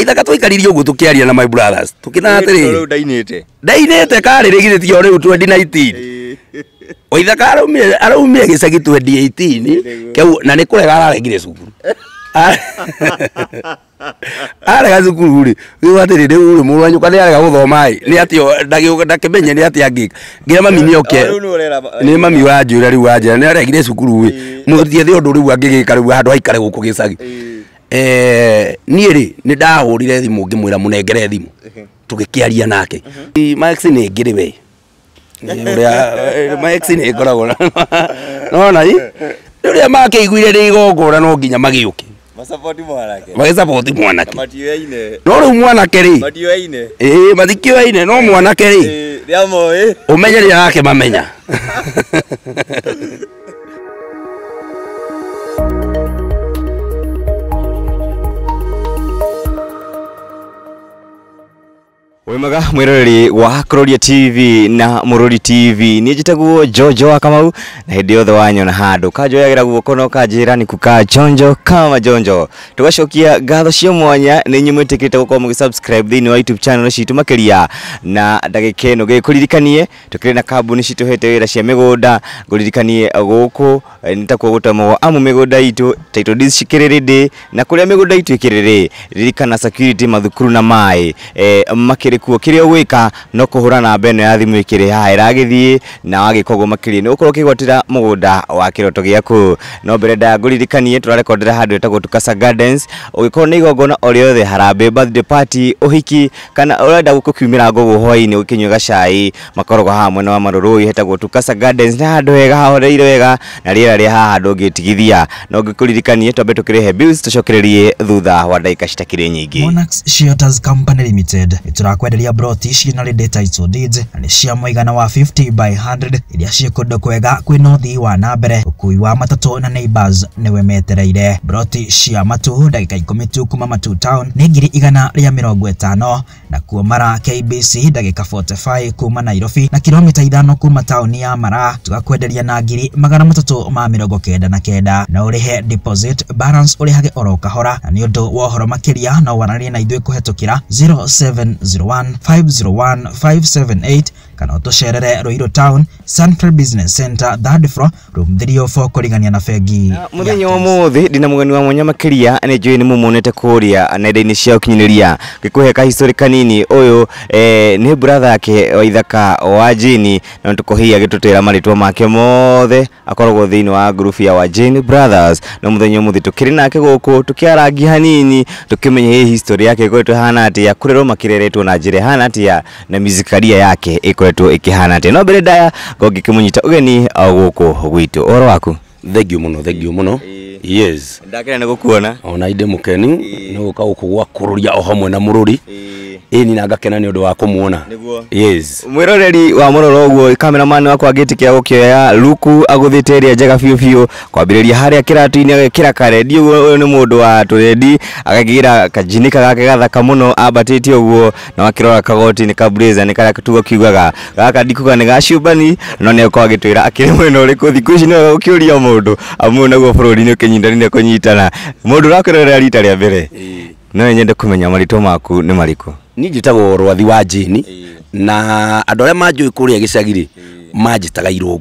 waithaka twaikaririe ũguo tũkĩaria na my brothers tũkĩna atĩrĩ ndainĩte ndainĩte karĩrĩgithĩtio rĩu 2019 waithaka araumire araumire gĩcagi 2018 kau na nĩ kũrega araregire cukuru arega cukuru rĩ rĩu atĩrĩ rĩu rĩ mũrũ wa nyũka nĩ arega gũthoma ĩ nĩ atĩ ndakĩmenye nĩ atĩ angĩka ngĩra mami ni oke nĩ mami wanjĩra rĩu wanjĩra nĩ aregire cukuru ĩ mũtiethĩ ũndũ rĩu angĩgĩka rĩu handũ haikare gũkũ gĩcagi Eh, niä rä nä ndahå rä re thimå ngä mwä ra må nengere thimå tå gä kä aria nake nä ngä rä we nä eh, ngoragwo nona rä rä a makä iguire rä igongora no nginya magä å ke magä mwanake no rä u mwanake rä matikioeine no mwanake rä å menye rä arake mamenya wemaga mwiroreri wa kuroria tv na murori tv ni njitagwo jojo wa kamau na hindi yothe wanyona handu kanjoyagira guoko no kanjira ni ka jonjo kama jonjo tugacokia ngatho cia mwanya ni inyu mwitikiite gukorwo mugisubscribe thiini wa youtube channel citu makiria na ndagika ino giikuririkanie tukiri na kambuni cituhete wira cia migunda nguririkanie guku eh, nitakuo gutemwo amu migunda itu title deeds cikiriri na kuria migunda itu ikiriri ririkana security mathukuru na mai e, eh, makiri gikuo kiria ugwika no kuhura na beno ya thimu ikiri ha iragithii na wagikoguo makiri ni ukorwo kigwatira mugunda wa kiroto giaku no mbere nda nguririkanie turarekondera handu etagwo tukasa gardens ugikorwo ni igongona o riothe harambe birthday party uhiki kana urenda gukukiumira ngogu hwaini ukinyua gacai makoragwo haha mwena wa marurui hetagwo tukasa gardens na handu hega hahoreire wega na riera ria haha ndungitigithia no ngikuririkanie twambe tukirihe bills tucokererie thutha wa ndagika citakiri nyingi Monax Shioters Company Limited iturakwe kwenderia broti ciĩna ready title deeds na nĩ cia mũigana wa 50 by 100 iria ciĩ kũndũ kwega kwĩna ũthii wa na mbere ũkui wa matatũ na neighbors nĩwe metereire broti cia matu ndagĩka ikũmi tu kuma matu town nĩ ngiri igana rĩa mĩrongo ĩtano na kuo mara KBC ndagĩka 45 kuma Nairobi na kilomita ithano kuma taũni ya Mara tugakwenderia na ngiri magana matatũ ma mĩrongo kenda na kenda na ũrĩhe deposit balance ũrĩhage oro kahora na nĩ ũndũ wa ũhoro makĩria no wararie na ithuĩ kũhetũkĩra 0701 001 578 kana utucerere Ruiru town Central Business Center third floor room 304 kuringania na bengi muthenya wa muthi ndina mugeni wa mwanya makiria ni njui ni mumonete kuria nenda-ini cia ukinyaniria ngikuhe kahistori kanini uyu eh, ni brother yake wa ithaka wa jini na tukuhia gitutira maritwa make mothe akoragwo thiini wa group ya wa jini brothers na muthenya muthi tukiri nake guku tukiarangi hanini tukimenya hii history yake gwetu hana atia kurirwo makireretwo na njira hana atia na mizikaria yake ikoretwo ikoretwo ikihana atä no mbere ndaya ngongä kä må nyita å geni uh, gå kå gwitå å horo waku thengio må no thengio må no yes ndakena nä gukuona ona indä må ni nä gå ka gå kå rå ria o hamwe na må rå ri ä ni nangakena nä å ndå wa kå muona yes. mwä wa mororo roro å guo kameramani wakwa gä tä luku agå thä te ä rä a njega biå biå kwambä rä ria harä a kä ratu-inä agä karendi å guo nä må wa tå rendi agagä ra gake gathaka må no ambatä tie na wakä kagoti nä kabreza nä karä a tugo kiugaga gaka ndikuga nä gacumbani no nä akorwo agä twä ra akä rä mwena å rä kå thikå ici nä wega gå kä å ria må ndå amu naguo bå rå ri nä å kä rita rä mbere no nyende kumenya marito maku ni mariko ni njitagwo rwathi wa jini na andå arä a manjå kå rä a gä cagirä manjätaga irå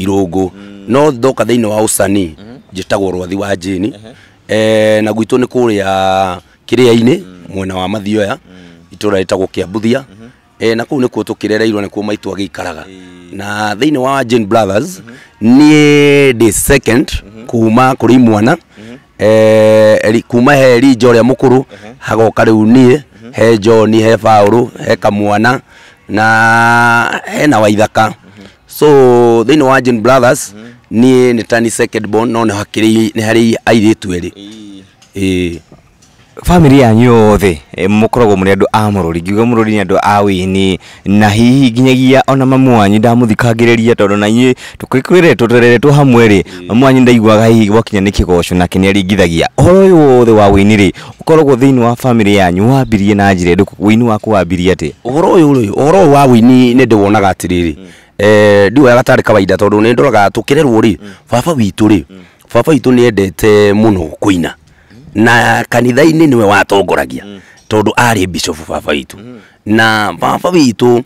ngå mm. no thoka thä inä wa åcani mm-hmm. njätagwo rwathi wa jini mm-hmm. eh, na gwitå nä kå rä a kä rä mm. a mwena wa mathioya mm. itå ra rä kä ambuthia mm-hmm. eh, na kå u nä kuo tå kä rereirwo nä ikaraga na thä inä wa jane brothers ni the second kuma kå rä imwana mm -hmm. Eh, kuma he rinjo ria mukuru hagoka riu niä he John he rå he kamwana na he na waithaka so thini wa Jane Brothers ni ni tani second born no ni hakiri ni hari airitu eri eh bamĩrĩ yanyu yothe eh, mũkoragwo mũrĩ andũ a mũrũri ngiuga mũrũri nĩ andũ a wĩini na hihi nginyagia ona mamu wanyu ndamũthikagĩrĩria tondũ na inyuĩ tũkĩkwĩretwo twereretwo hamwe ri mm. mamu wanyu ndaiguaga hihi gwakinya nĩ kĩgoco nake nĩ aringithagia ũhoro ũyũ wothe wa wĩini rĩ ũkoragwo thĩinĩ wa bamĩrĩ yanyu wambirie na njĩra ĩndũ wĩini waku wambirie atĩ ũhoro ũyũ rĩ ũhoro ũyũ wa wĩini nĩ ndĩwonaga atĩrĩrĩ mm. eh, ndiwoyaga gatari kawaida tondũ ni ndoraga tukirerwo ri mm. baba witu ri baba witu ni endete muno kuina na kanitha-inä nä we watongoragia tondu mm. tondå arä bishop baba witå mm. na baba witå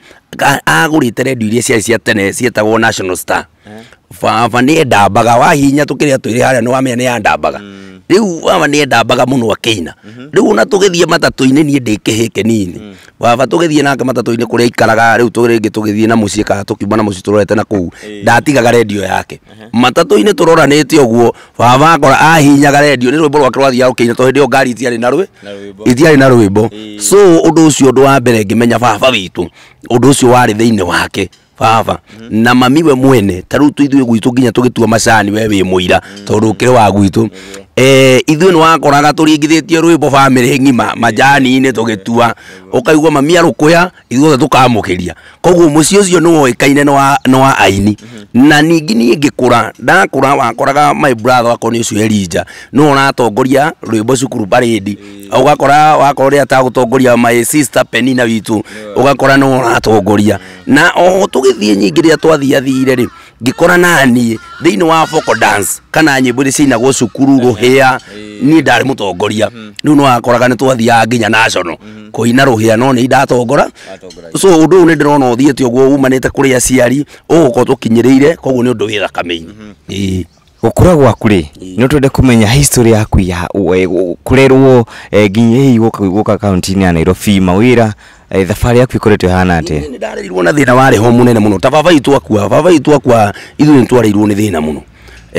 agå rä te rendio iria ciarä cia tene cietagwo national star eh. baba nä endambaga wahinya tå kä rä a twä rä harä a nä wamenya nä yandambaga mm riu baba nä endambaga må no akäina riu na tå gä thiä matatå-inä niä ndä kä hä kenini baba tå gä thiä nake matatå-inä kå rä a ikaraga rä u rä na må ciä kana tå kiuma na må ciä tå rorete na kå ndatigaga rendio yake matatå-inä tå roranä te å guo baba akora ahinyaga rendio nä rwä mbo rwake rwathiaga å kä ina tå hä ndä ä yo ngari itiarä na rwä itiarä na rwä so å ndå å cio å ndå wa mbere ngä menya baba witå å ndå å cio wake baba mm na mamiwe mwene taru rä u tå ithuä gwitå nginya tå gä tua macani we wä må ira mhm. tondå å kä rä wa eh ithuĩ nĩ wakoraga tũringithĩtie rwimbo family ng'ima majani-inĩ tũgĩtua ũkaigua mamia rukuya ithuothe tukamukiria koguo mucio cio no ikaine no no aini na ningĩ niĩ ngĩkũra ndakũra wakoraga my brother wakorwo nĩ ũcio Elijah nĩwe ũratongoria rwimbo cukuru barĩndi ũgakora wakorwo ta gutongoria my sister Penina witũ ũgakora nĩwe ũratongoria na oho nyingi nyingĩ rĩrĩa thire rĩ ngikora naniä thä inä wa foko dance kana nyä mbå irä ciainagwo cukuru gå hä a niä ndarä må tongoria rä u nä wakoraga nä twathiaga nginya national kå ina rå hä a no nä indatongora so å ndå å yå nä ndä rona å thiä te å guo umanä te kå rä aciari å gå korwo tå kinyä rä ire koguo nä å ndå wä thakame-inä gukura gwaku twende kumenya history yaku ya kurerwo eh, nginya hii guka kaunti-inä ya nairobi mawä ra eh, thabarĩ yaku ĩkoretwo hana atĩ ni ndarĩirwo na thina warĩ ho munene muno ta babai twakua babai twakua ithuĩ nĩ twarĩirwo nĩ thĩna mũno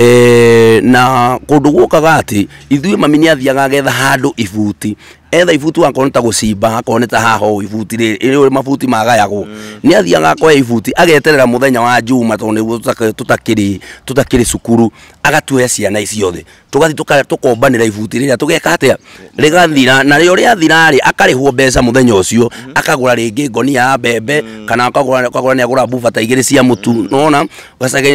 e, na kũndũ gukaga ati ithuĩ mami nĩ athiaga getha handu ibuti etha ibuti akorwo nä ta gå cimba akorwo nä ta haho ibuti rä mabuti magayagwo mm. nä athiaga akoya ibuti ageterera må thenya wa njuma tondå nä guo tå cukuru agatuoya ciana iciothe tå gathi tå kombanä ra ibuti rä rä a tå geka atä a rä gathira na rä o rä athirarä akarä mbeca må thenya å cio mm-hmm. akagå ra rä ngä ngoni ya mbembe mm. kana akagå ra nä agå ra mbubata igä rä cia må tu mm. nona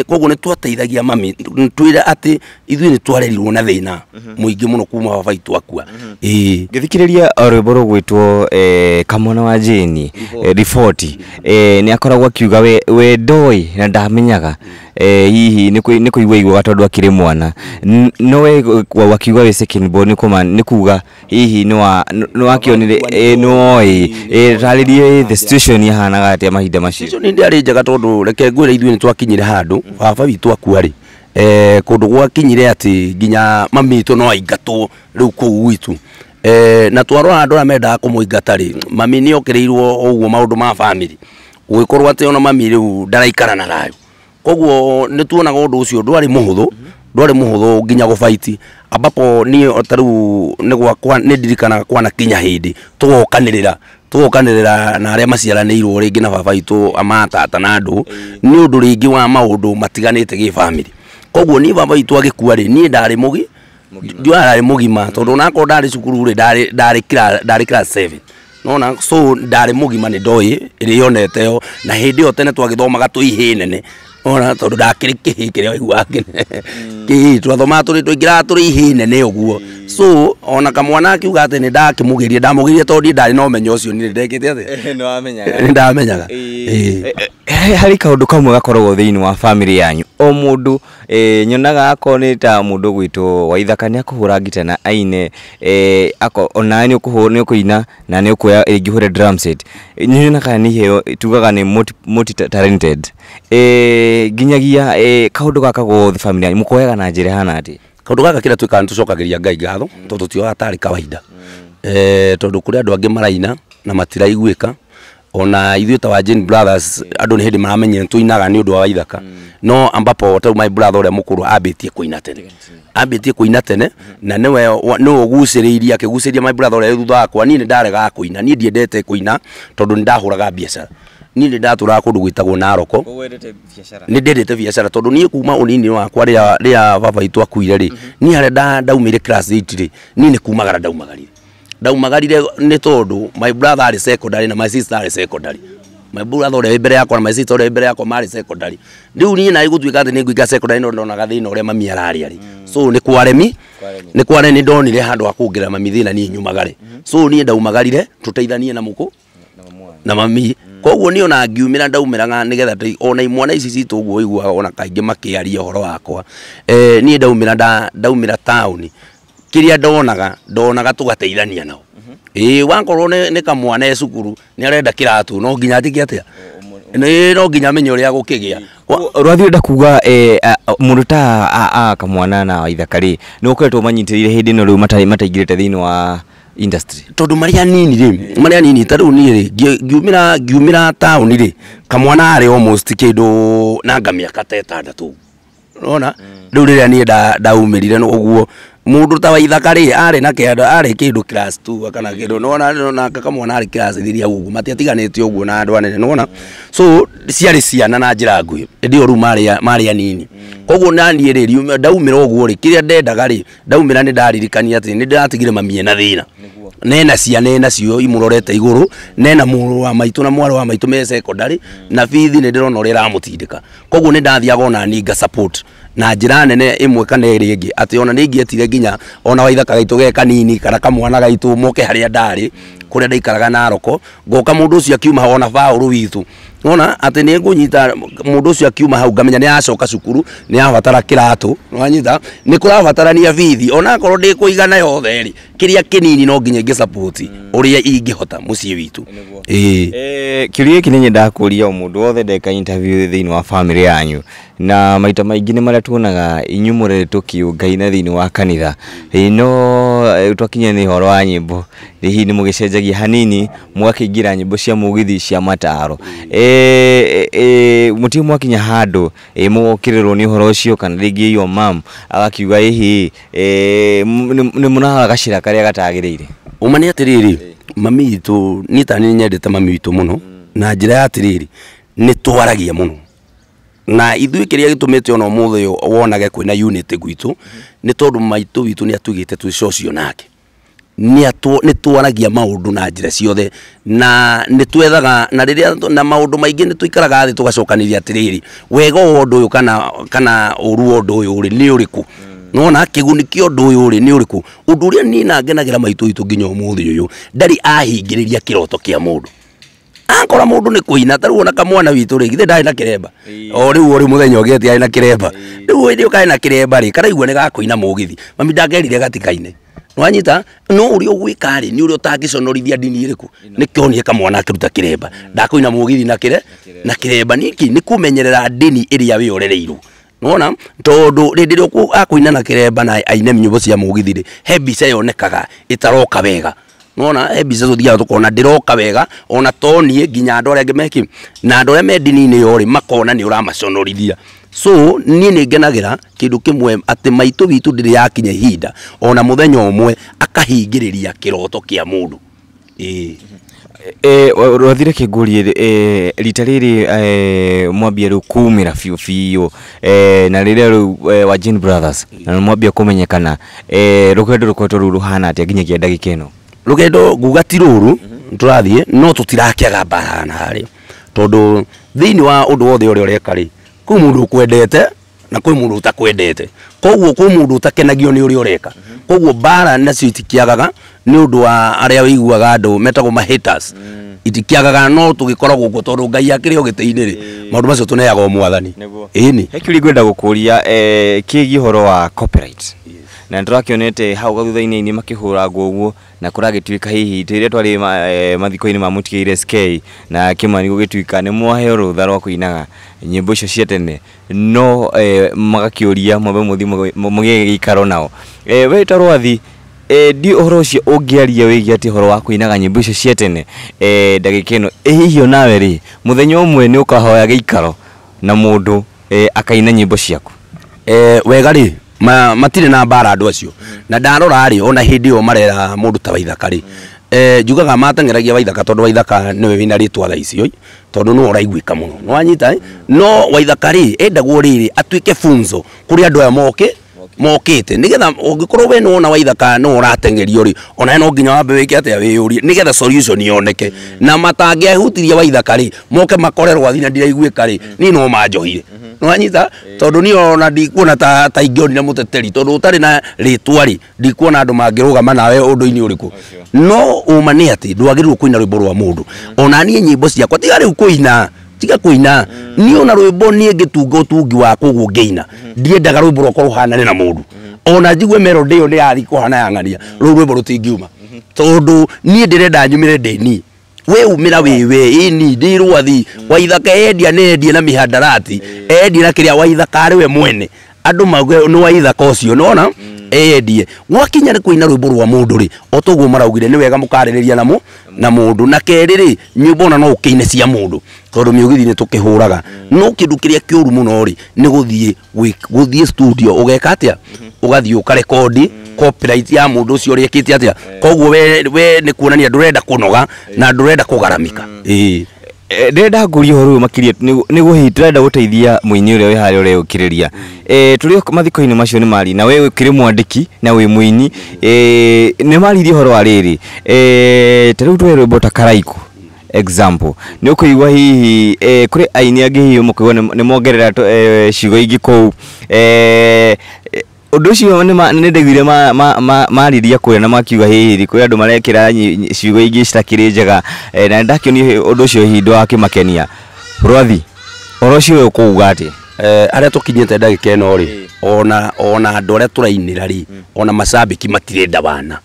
koguo nä twateithagia mami twä re atä ithuĩ nä twarerirwo na thä na må kuma baba akua mhm. ngä thikä rä ria uh, rwä rũgwĩtwo eh, kamwana wa jeni eh, riboti eh, nä akoragwo akiuga we ndoĩ na ndamenyaga hihi nä kå igua iguaga tondå akirä mwana no we wakiuga wä nä kuga hihi nä wakionire nä woä the situation yahanaga atä a mahinda macio nä ndä arä njega tondå reke ngwä ra ithuä twakinyire handå mhm. baba witå akuarä eh kundu gwakinyire ati nginya mamito no aingatwo riu kuu witu eh na twarora andu aria mendaga kumuingata ri mami ni okireirwo uguo maundu ma family gwikorwo ati ona mami riu ndaraikara na rayo koguo ni tuonaga undu ucio ndwari muhuthu ndwari muhuthu nginya gubaiti ambapo ni ta riu ni gwakwa ni ndirikanaga kwana kinya hindi tugokanirira tugokanirira na aria maciaranirwo ringi na baba itu ama tata na andu ni undu ringi wa maundu matiganite gi family koguo ni baba itu agikua ri nie ndari mugi ndio arari ma tondu nako ndari cukuru ri ndari ndari kira ndari kira 7 na so ndari ma ni doi ri yonete yo na hindi yo tene twagithomaga tuihi nene ona tondu ndakiri kihi kiria waigua kene mm. kihi twathomaga turi twaingiraga turi ihi nene uguo mm. so ona kamwana akiuga ati ni ndakimugirie ndamugirie tondu ndari na umenyo ucio ni ndekite atia ni ndamenyaga ni ndamenyaga harä kaå kamwe gakoragwo thä wa bamä yanyu o må ndå e, nyonaga akorwo nä ta må ndå gwitå wa nä akå hå ra ngita na aine e, onawe nä å kå ina na nä å kuoya rä e, ngä hå re e, nyonaga nä iheo tugaga nä multi-talented e, nginyagia e, kaå ndå gaka gothe yanyu må koyaga na njä ra hana atä kaå ndå gaka kä rä a twä kaga nä tå cokagä ngai ngatho tondå tioyaga tarä kawaida e, tondå kå rä andå angä maraina na matiraiguä ona ithuĩ ta wa Jane Brothers andå nä hä ndä maramenyire tåinaga nä å ndå wa waithaka mm. no ambapo tarä my brother å rä a må kå rå ambä tie tene ambä tie tene mm-hmm. na nä å gucä rä irie akä my brother å thutha wakwa niä nä ndaregaga kå ina niä ndiendete kå ina tondå nä ndahå raga biacara niä nä ndatå raga kå ndå gwä tagwo naroko nä ndendete biacara tondå niä kuma å nini wakwa rä a baba itå akuire rä niä harä a class 8 rä niä nä kumagara ndaumagarire ndaumagarire nä tondå my brother arä secondary na my sister arä secondary my brother ore mbere yakwa na my sister ore mbere yakwa mari secondary rä u mm. mm-hmm. na naä gå tuä ka atä nä secondary no ndona gathi no å rä a mami ararä arä so ni kwaremi nä kware nä ndonire handå ha kå ngä ra mami thä na nyumagare so ni ndaumagarire tå teithanie na må na mami mm. koguo ni ona ngiumira ra ndaumä nä getha ona imwana isi citå guo iguaga ona kaingi makä aria horo wakwa eh ni ndaumira ndaumä ra taåni kiria donaga donaga tugateithania nao ä mhm. wankorwo ne kamwana e cukuru nä arenda kiratu no nginya atige atä nä no nginya menye å gukigia mm. rwathi gå nda kuga e, må ndå ta kamwana na ithaka rä nä gå koretwo manyitä no rä u mataingä rä te thä inä wa tondå marä anini rä marä anini tarä u ni rä ngiumä ra taåni rä kamwana ari almost kindu na ngamiaka aka ta ätandatå ona rä u rä rä a niä guo mundu ta waithaka ri ari na kenda ari kindu class 2 kana kindu nona na no kakamwana ari class thiria uguo matiatiganite ugu na andu anene nona so ciari ciana na njira nguhi ndi oru ya maria ya nini koguo nani ri ri ndaumira uguo ri kiria ndendaga ri ndaumira ni ndaririkania ati ni ndatigire mamie na thina nena ciana ena cio imurorete iguru nena muru wa maitu na mwarä wa maitu me secondary na fithi nä ndä rona å rä ä ramå tindä ka koguo support na njira nene imwe kana iri ngi ati ona ni etire nginya ona waithaka kagaitu ge kanini kana kamwana gaitu moke haria ndari kuria ndaikaraga naroko ngoka mundu ucio akiuma ona baũrũ witu ona ati ni ngunyita mundu ucio akiuma hau ngamenya ni acoka cukuru ni abatara kiratu ratå wanyita nä kå rabatarania ona onakorwo ndi kuigana yothe ri kiria kinini no nginya ngi support mm. rä a ingä hota må ciä witå kä ria gä kä nä nyendaga wothe ndeka interview thini wa family yanyu na maita maingi ni marä tuonaga inyumure må ngai na thini wa kanitha no twakinya ni horo wa nyä mbo hihi nä må hanini må gakä ingä cia mugithi cia mataro eh mm tiä mwakinya nä å ni uhoro ucio kana ringi yo mam agakiuga hihi ni ire å ma nä atä rä atiriri mami itu ni tani ni nyendete mami må muno na ra ya atiriri ni twaragia muno na tå mä te ona ũmũthĩ wonage kwĩna unity gwitũ nĩ tondũ maitũ witũ nĩ atugĩte twĩ cocio nake ni twaragia maå ndå na njä ciothe na nä twethaga na riria na maå maingi maingä nä twaikaraga thä tå gacokanä ria atä rä wega wa å ndå kana uru ru uyu ri ni uriku no na kiguni kio ndu uyu ri ni uriku undu uria ni na ngenagira maitu itu nginya umuthi uyu ndari ahingiriria kiroto kia mundu akora mundu ni kuina taru ona kamwana witu ri githe ndai na kireba o riu uri muthenya ugeti ai na kiremba riu ndi ukai na kireba ri kana karaigua ni gakuina mugithi mami ndangerire gatikaine wanyita no uri ugwika ri ni uri utangiconorithia ndini iriku nikionie kamwana akiruta kiremba ndakoina mugithi na kire na kiremba niki nikumenyerera ndini iria wiorereirwo nona tondu rindi ria akuina na kiremba na aine nyimbo cia mugithi ri he mbica yonekaga itaroka wega nona he mbica tuthiaga tukona ndiroka wega ona to niä nginya andå arä angä na andå arä a me ndini-inä yo rä makona ni å ramaconorithia so niä nä ngenagä kä ndå kä mwe atä maitå witå ndä rä yakinya ihinda ona må thenya å mwe akahingä rä ria kä roto kä a må ndå rwathire kä ngå ri rita rä rä mwambia rä u kumä ra biå biå na rä rä a rä u wa brothers na mwambia kå menyekana rå gendo rå koretwo rä u rå hana atä a nginya kä ndagä ä no rå gendo nguga ti rå ru tå rathiä no tå tirakä aga mbarana tondå thä inä wa å ndå wothe å rä a å rekarä kwä må ndå å kwendete na kwä må ndå å takwendete koguo kwä må ndå å takenagio nä å rä a å reka koguo mbara nacio itikiagaga nä å ndå wa arä a wä iguaga andå metagwo mahitas mm. itikiagaga no tå gä koragwo guo tondå ngai akä rä ri gä tä-inä rä macio tå neaga mwathani ä ni ngwenda gå kå ria eh, kä å horo wa copyright na nä tårakionete hau gathutha-inä nä makä hå rangwo å guo na kå ragä tuä ka hihi tä rä a twarä mathiko-inä ma må tigä ire na kä mani gå gä tuä ka nä mwaheo rå tha rwa kå inaga nyä icio cia tene no e, magakä å ria mwambe må thiä må gä gä ikaro nao e, wä ta rwathi ndi e, å horo å cio å ngä aria wä giä atä horo wa kå inaga nyä mbo icio cia tene ndagä ka ä no ä hihi o nawe rä må thenya å mwe nä å kahoya gä ikaro na må ndå akaina nyä mbo ciaku wega rä ma, matirä na bara andu acio na ndarora ri ona hindi ndä yo marera mundu ta waithaka ri eh jugaga matengeragia waithaka tondu waithaka ni we wä ritwa rä twa tha icio tondå nä ũraiguä ka no anyita wanyita no waithaka ri endagwo rä rä atuä funzo kuri andu andå aya mokä mokite nigetha ungikorwo we nona waithaka no uratengerio ri ona no nginya wambe wike atia wiyurie nigetha solution yoneke na matangiahutiria waithaka ri moke makorerwa thina ndiraiguika ri ni no manjohire wanyita tondu ni ona ndikuona ta ta ingionire muteteri tondu utari na ritwa ri ndikuona andu mangirugama nawe undu-ini uriku no uma ni ati ndwagirirwo kuina rwimbo rwa mundu ona ni nyimbo ciakwa tiga riu kuina tiga kuina ni ona rwimbo nie ngitunga utungi wa uguo ngiina ndiendaga rwimbo rwakwa ruhanane na mundu ona jigwe melody iyo ni yathikuhana yang'ania ruu rwimbo rutingiuma tondu ni ndirenda nyumire ndini we umira wewe ini ndirwathi mm. waithaka edia ne edia na mihadarati mm. edia na kiria waithaka ari we mwene andu mauge ni waithaka ucio nona mm eyendie gwakinya rä kuina rwä mbo rwa må ndå rä o toguo maraugire nä wega må karä rä ria na må ndå na kerä rä nyå ona no å kä ine cia må ndå tondå mä å githii nä tå kä hå raga mm. no kä ndå kä rä a kä å ru må no rä nä gå thiä thiä studio å geka atä a å mm-hmm. gathiä å karekondi mm. copyright ya mundu ucio atä atia eh. koguo we kuonania ni kuonania ndurenda kunoga eh. na ndurenda kugaramika garamä mm. ka ää ndenda nguria horo makiria nigu hi ndenda guteithia muini uria wi haria uria ukiriria eh turi mm. eh, mathiko-ini macio ni mari na we ukiri mwandiki na wi muini mm. eh ni maririe horo ariri eh tariu twe rwimbo ta karaiku example nä å kå igua hihi eh, kå rä aini angä hihi må nä mongerera eh, ciugo ingä kå u undu ucio ni ndaiguire mariria kuria na makiuga hihiri kwi andu marekira ciugo ingi citakiri njega e, na ndakionio undu ucio hihi ndwakimakenia rwathi oro ucio uyu kuuga ati e, aria tukinyite ndagika ino ri ona ona andu aria turainira ri ona macambiki matirenda bana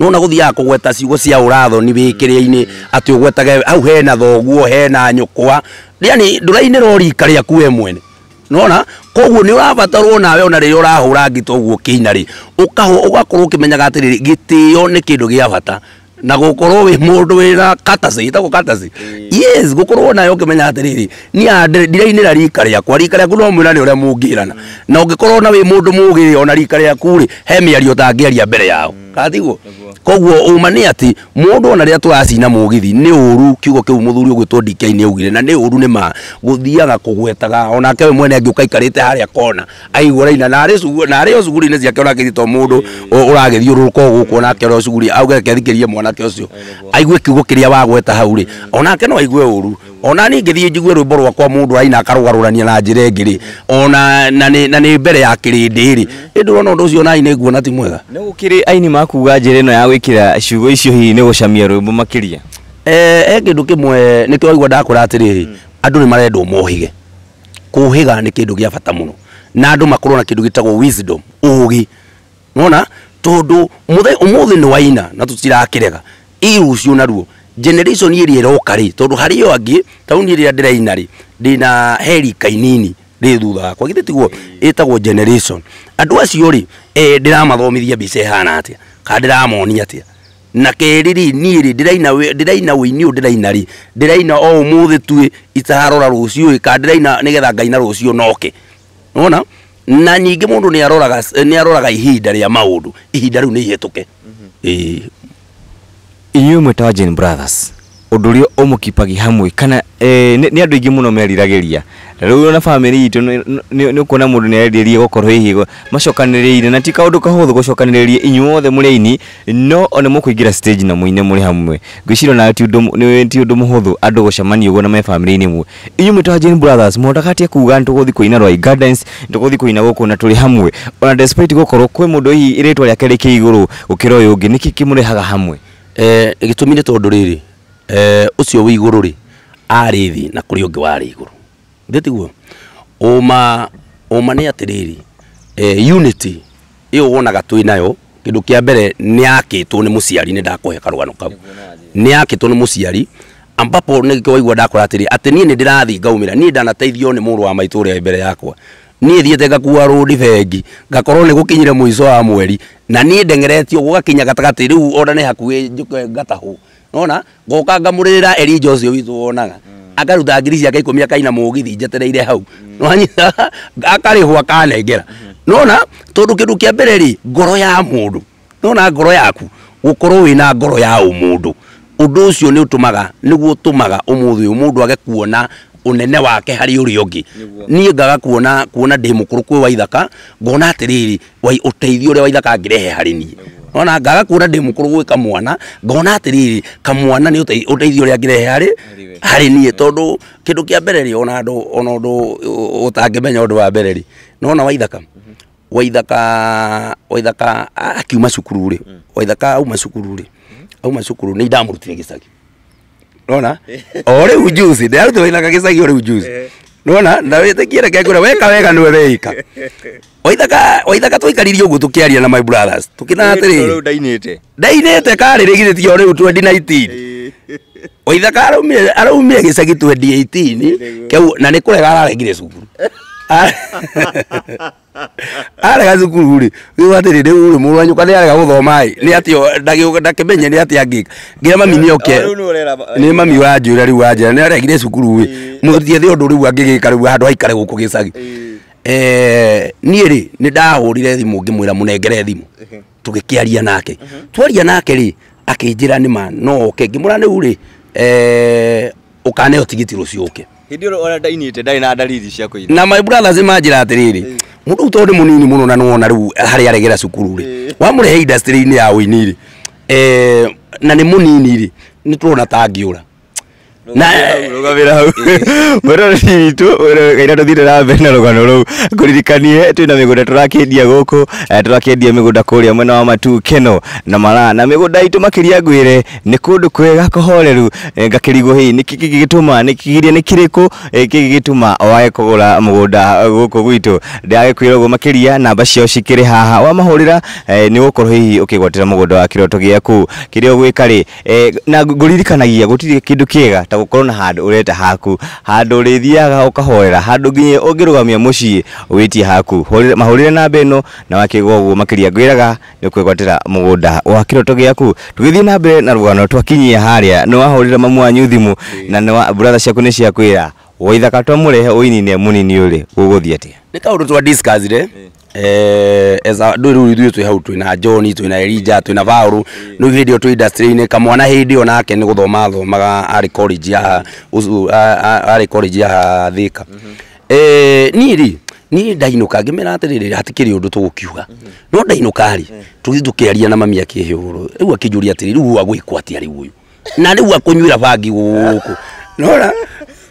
nona guthiaga kugweta ciugo cia urathoni wikiria-ini ati ugwetage au hena thoguo hena nyukwa yani ndurainira o rika riaku we mwene nona koguo nä å rabatarwo nawe ona rä urahura a å rahå ra guo kä ina rä å kahwo å gakorwo å kä menyaga atä gä tä o nä kä ndå gä a bata na gukorwo wi mundu wira katasi itagwo katasi mm. yes gukorwo nayo ngimenya atiriri ni ndirainira rika riakwa rika riaku no mwirane uria mungirana mm. na ungikorwo na wi mundu mugire ona rika riaku kuri he miario tangiaria mbere yao kathiguo mm koguo uma nä atä må ndå ona rä a tåracina må githi nä å ru kiugo kä u må thuri gwä two augire na nä å ru nä ma gå thiaga kå gwetaga onake we mwene angä å kaikarä te harä a kona aigå raina narä o cuguri-inä ciake å to må ndå å ragä thiå rå rå ko gå kå onake ro auge kethikä rie mwanake å cio aigue kiugo kä rä a wagweta hau rä onake no aigue å ru ona ni ngithie njigue rwimbo kwa mundu aina akarugarurania na njire ngiri ona na ni na ni mbere ya kirindi ri ndurona ndu ucio nai ni nguona ti mwega ni gukiri aini makuga njire no ya gwikira ciugo icio hi ni gucamia rwimbo makiria eh e kindu kimwe ni twa igwa ndakura atiriri andu ni marendo mohige kuhiga ni kindu gia bata muno na andu makuru na kindu gitagwo wisdom ugi nona tondu muthe umuthi ni waina na tutirakirega i rucio naruo generation ĩrĩa ĩroka ri tondu hari yo angi tauni ĩrĩa ndĩraina ri ndĩna herika kainini ri thutha kwa githĩ tiguo itagwo generation andũ acio rĩ ndĩramathomithia mbica ĩhana atĩa kana ndĩramonia atia na keriri ni niĩ ndiraina ndiraina ũini ũyũ ndiraina ri ndiraina o ũmũthĩ tuĩ itararora rũciũ ĩ kana ndĩraina ngai na rucio noke wona na nyingi mundu ni aroraga ni aroraga ihinda ria maundu ihinda rĩu nĩ ihĩtũke mhm. ĩĩ inyuĩ mwĩtawa Jane Brothers ũndũ ũrĩa ũmũkipagia hamwe kana nĩ andũ aingĩ mũno meriragĩria rĩu ona bamĩrĩ itũ nĩ ũkuona mũndũ nĩ aredirie gũkorwo hihi macokanĩrĩire na ti kaũndũ kahũthũ gũcokanĩrĩria inyuothe mũrĩ aini no ona mũkũingĩra stage na mũine mũrĩ hamwe ngwĩciria ona ti ũndũ mũhũthũ andũ gũcemania ũguo na me bamĩrĩ-inĩ ĩmwe inyuĩ mwĩtawa Jane Brothers mũhotaga atĩa kuga nĩ tũgũthiĩ kũina Rwai Gardens tũgũthiĩ kũina gũkũ na tũrĩ hamwe ona despite gũkorwo kwĩ mũndũ hihi rĩtwa rĩake rĩkĩ igũrũ gũkĩra ũyũ ũngĩ nĩkĩ kĩmũrehaga hamwe Eh, gĩtũmi nĩ tondũ rĩrĩ eh, ũcio wĩ igũrũ rĩ arĩ thĩ na kũrĩ ũngĩ warĩ igũrũ ndĩ tiguo ũma ni atiriri eh unity iyo wonaga twĩ nayo kindu kĩa mbere ni yakĩtwo ni muciari ni ndakũhe karũgano kau ni yakĩtwo ni muciari ambapo nĩkĩo waigua ndakora atiri ati ni ndirathi ngaumira ni niĩ ndanateithio ni muru wa maitu ri e mbere yakwa niä thiä ngakua rå ndä bengi ngakorwo nä gå kinyä re må ico wa mweri na niä ndengeretio gågakinya gatagatä rä u ona nä hakuä njå ngatahwo nona ngoka ngamå rä rä ra erinja å cio witå wonaga mm. akaruta ngiri ciake ikå mi akaina må githi njetereire hau mm. nwanyita akarä hwo akanengera mm-hmm. nona tondå kä ndå kä ambere rä ngoro ya må ndå nona ngoro yaku gå korwo wä na ngoro ya å må ndå å ndå å cio nä å tå maga nä guo å tå maga å må thä å må ndå age kuona unene wake hari uri ungi ni ngaga kuona kuona ndi mukuru kwi waithaka ngona atiriri wa uteithio uri waithaka ngirehe hari ni ona ngaga kuona ndi mukuru gwi kamwana ngona atiriri kamwana ni uteithio uri ngirehe hari hari ni tondu kindu kia mbereri ona ndu ona ndu utangimenya ndu wa mbereri no ona waithaka mm-hmm. waithaka waithaka akiuma cukuru ri mm. waithaka auma cukuru ri auma cukuru nä indamå rutire gä cagi nona eh. ore oh, ujuzi nä arutwo ina gä cagi ore ujuzi eh. nona na wä tä kiere kengå ra weka wega nä we weika waithaka twaikaririe å guo tå kä aria na my brothers tå kä naga atä rä ndainä te karä rä githä tio rä u 2019 waithaka araumire gä cagi 2018 na nä kå rega araregire cukuru Ah. arega cukuru rä rä u atä rä rä u rä må rwanyu ka nä arega gå thomai nä atä ndakämenye nä atä angä ngä mami nä oke oh, nä mami wa ra rä u wanjä ra nä aregire cukuru ä må tiethe å ndå rä u angä gä ka rä u handå haikare gå kå gä cagi niä rä nä ndahå rä re thimå ngä mwä ra må nengere thimå tå gä kä aria nake twaria nake rä akä njä ra nä ma no oke ngä må ra rä u rä å kaneo tigiti ke hindi ora ndainite ndarĩ na ndariri cia kũina na my lazima ajira atĩrĩrĩ mũndũ ũyũ tondũ mũnini muno na nĩwona rĩu harĩa aregera cukuru rĩ wamũrehe industry-inĩ ya ũini rĩ na ni mũnini rĩ nĩ tũrona ta rwitå kaira tå thiä nambere na rå rå u kå ririkanie twä na mä gå nda tå rakä endia gå kå tå rakä endia mä gå nda kå rä a mwena wa matu keno na mara na mä gå nda itå makä ria ngwä re nä kå ndå kwega kåhoreru eh, ngakä rigwo hä nä kä gä tå ma nä kä giria nä kä rä eh, kå kä gä tå ma wage kå gå ra må gå nda gå kå gwitå ndagä kwä ra å guo makä ria namba ciao cikä rä haha wamahå rä ra eh, nä gå korwo hihi å kä gwatä ra må gå nda wa kä roto gä aku kä rä a å gwä karä na ngå ririkanagia gå tirä kä ndå kä ega ta gukorwo na handu ureta haku handu urithiaga ukahorera handu nginya ungirugamia mucii witie haku mahurire na beno na wakiga makiria ngwiraga ni kwigwatira mugunda wa kiroto giaku tugithie na mbere na rugano twakinyia haria ni wahurire mamu wanyu thimu na ni brother ciaku ni ciakwira waithaka twamurehe uinine munini uri guguthie atia ni kaundu twa discussire eh, rä twä hau tu na john tu na elija tu na vauru rä u tu industry ni kamwana hä ndä ä yo nake nä gå thoma thomaga arä college ya arä college ya thä ka ni eh, rä niä ndainå ka ngä mä ra atä rä rä hatikä no ndainå karä tå gä tå kä aria na mami akä hä å rå rä u akä njå ria atä rä na rä u akå nyuä ra bangi gå kå nora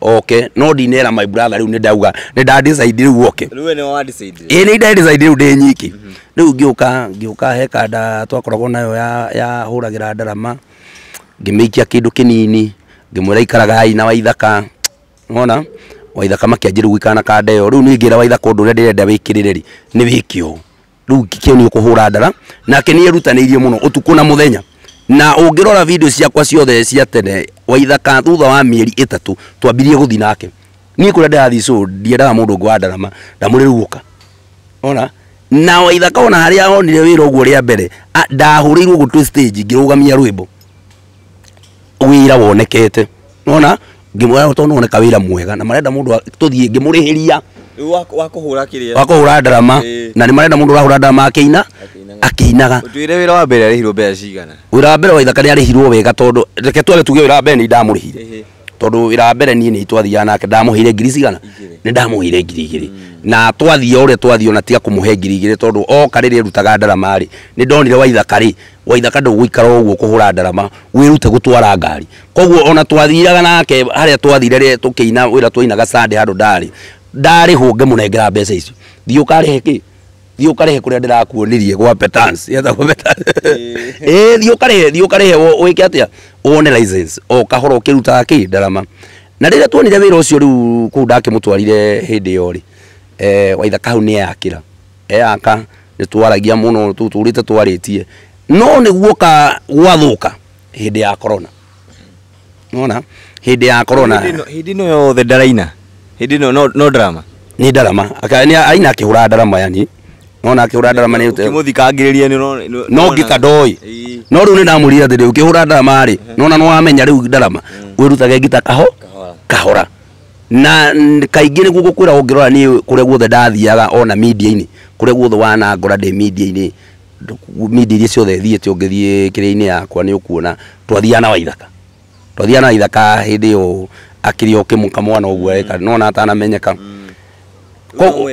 oke no dinera my brother riu ndauga ni decide riu oke riu ni wa decide ii ni decide riu ndi nyiki mhm. riu ngiuka ngiuka he kanda twakoragwo nayo ya ya huragira ndarama ngimikia kindu kinini ngimwira ikaraga aina na waithaka ngona wa ithaka makianjä rä u ikana kanda ä yo rä u nä ngä ra wa ithaka å ndå å rä a ndä renda wä kä rä reri nä wä ke å rä u kikio kå hå ra ndara nake erutanä irie må no å tukå na må thenya na ungirora video ciakwa ciothe cia tene waithaka thutha wa mieri itatu twambirie guthi nake niä kå rä a ndärathi cå ndiendaga må ndå ngå wa ndarama ndamå rä ona na waithaka ona harä a onire wä ra å guo rä a mbere ndahå rä irwo gå tå ngä rå gamia rwä mbo wä ra wonekete ona ngä mwä ra tondå woneka wä ra mwega na marenda må ndå tå thiä ngä må rä hä ria wako kiria drama na ni marenda mundu ndå drama rahå ra ndarama akäina akäinaga twä re wä ra wa mbere arä hirwo mbeca cigana wä wa mbere wa ithaka nä arä hirwo wega tondå reke tware tuge wä ra wa mbere nä indamå rä hire tondå wä ra wa mbere niä nä twathiaga nake ndamå hä ngiri cigana nä ndamå ngiri igä hmm. na twathia å rä a twathia ona tiga kå må he ngiri igä rä tondå oka rä rä erutaga ndarama rä nä ndonire waithaka rä waithaka ndå gå ikara å ndarama wä rute gå twara ngari koguo ona twathiraga nake harä a twathire rä tå kä ina wä ra twainaga sande handå ndarä ndarä nge må nengera mbeca icio thiä å karä kä thiå karä he kå rä a ndä rakuonirie gwa thiå karä he thiå karä he wä ke atä a wone license o kahora å kä rutaga kä ndarama na rä rä a tuonire wä ra å cio rä u kå u ndakä må twarire hä ndä ä yo e, waithaka hau nä eyakä ra eyaka nä twaragia må no tå tå rä te twarä tie no nä guoka gwathå ka hä ndä ya korona nona hä ndä ya korona hä ndä ä no yothe ndaraina hindi no, no, no drama ni ndarama aina akä hå ra ndarama yani no na hå drama ni må thikangä no ngika ndoä no rä u nä ndamå rira atä rä u kä hå ra ndarama rä nona no wamenya rä u ndarama mm. wä rutage ngita kaho kahora na kaingä nä guo gå kwä ni å ngä rora niä guothe ndathiaga ona media ini kå rä a guothe wanangora ndä media ini media iria ciothe thiä te å ngä thiä kä rä yakwa nä å kuona twathiaga na waithaka twathiaga na waithaka hä yo akiri oke mukamwa no guo eka no na tana menyeka mm. ko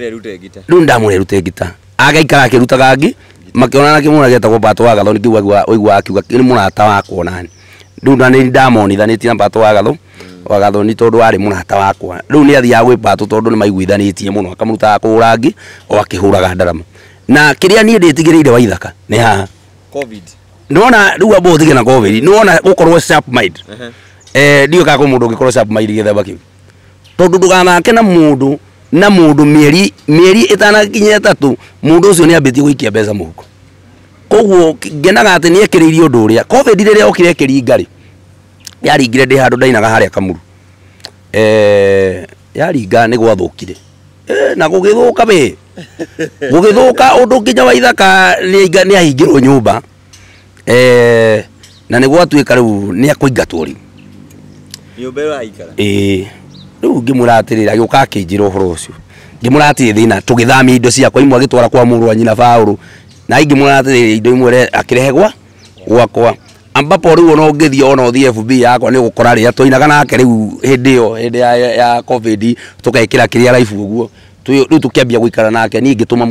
ndu ndamure rute gita aga agaikara akirutaga ngi na kimuna getagwo bato wa gatho ndigwa oigwa akiuga ni murata wakwo nani ndu na ni ndamonithanitie na bato wa gatho mm. wa gatho ni tondu wari murata wakwa riu ni athiaga gwi bato tondu ni maiguithanitie muno akamurutaga kuhura ngi o akihuraga ndarama na kiria niä ndä tigä rä ire waithaka nä haha nä wona rä u ambå å tigä na nä wona gå korwo eh ndio ka kako mundu ngikorwo sharp mairi githeba kiu tondu nduganake na mundu na mundu mieri mieri itana itanakinya tatu mundu ucio ni ambitie guikia mbeca muhuko koguo ngenaga atä nä ekärä ire å ndå å rä a covid rä rä a okire äkäringarä yaringire ndä handå ndainaga haria kamuru eh yaringa nä gwathå kire eh, na gå gä gugithuka ka bä gå gä thå ka å ndå nginya wa ithaka nä ahingä rwo nyå eh, na ni gwatuika ka ni akuingatwo nä nyumba ä raikara ä rä u ngä må ra gä ka akä njä ra indo ciakwa imwe agä kwa må nyina baå na ingä indo imwe akä gwakwa ambapo rä ona å ona å fb yakwa nä gå kora twainaga nake rä u hä ndä ya covid tå gekä ra kä rä a raibu nake niä ngä tå ma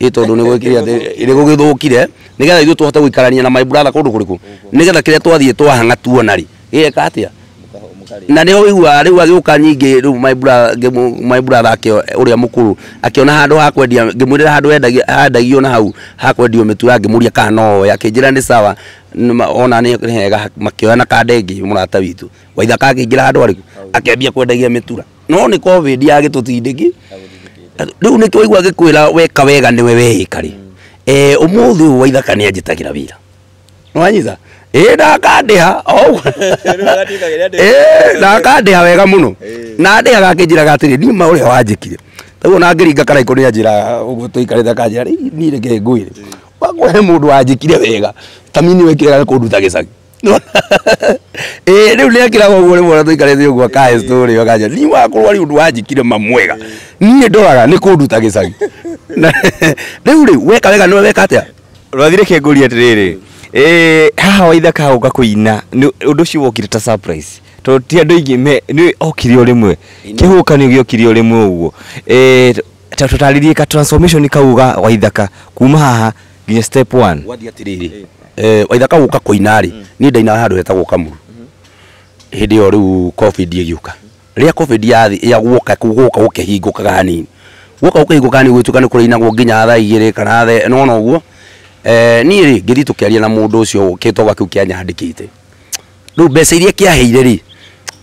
ä tondå nä gwäkä rä gå gä thå kire nä getha ithuä tå hote gå ikarania na maä mburatha kå ndå kå rä kå nä getha kä rä a twathiä twahang'a tuona gigeka atia na nä oigua rä u agä å ka nyingä rä u å rä a må kå rå akä handå hakwendia ngä mwä rä ra handå handagio na hau hakwendio mä tu ya ngä må ria kana nooe akä njä ra nä sawa ona nä hega makä oya na kandengä må rata witå waithaka agä ingä ra handå arä akembia kwendagia mä tura no nä covid yagä tå tindä ki rä u nä kä waigua gä kwä ra weka wega nä we weä karä å må mm. eh, thä å waithaka nä anjä tagä ra wä ra no ä ndakandä ha ha wega må no na ndä haga akä njä raga atä rä nima å rä a wanjä taguo na ngä ringa karaikå nä anjä raga å guo tå ikarä te kanjä ra niä reke ngwä rä wakwe he må ndå wega tamini wekire gaga kå nduta gä cagi ä rä u nä akä raga å guo rä mwona tå ikarä te å guo akaestå rä ni wakå rwa rä ndå wanjä mamwega niä ndoraga nä kå nduta gä cagi rä u rä weka wega nä weka atä a rwathire kengå ria atä rä rä eh haha waithaka hau gakuina undu ci wokire ta surprise to ti andu ingi me ni okire o rimwe kihukanio giokire o rimwe uguo ta tutaririe ka transformation ka uga kauga ka kuma haha ginya step 1 wadi atiriri eh ka uga kuina ri ni ndaina handu hetagwo kamuru hindi yo riu covid igiuka ria covid yathi ya guka kuguka gukihingukaga hanini guka gukihingukaga ni gwituka ni kurainagwo ginya thaa igiri kana the no no guo eh ni ri ngiri tukiaria na mundu ucio å cio å kä ru besa iria kä aheire rä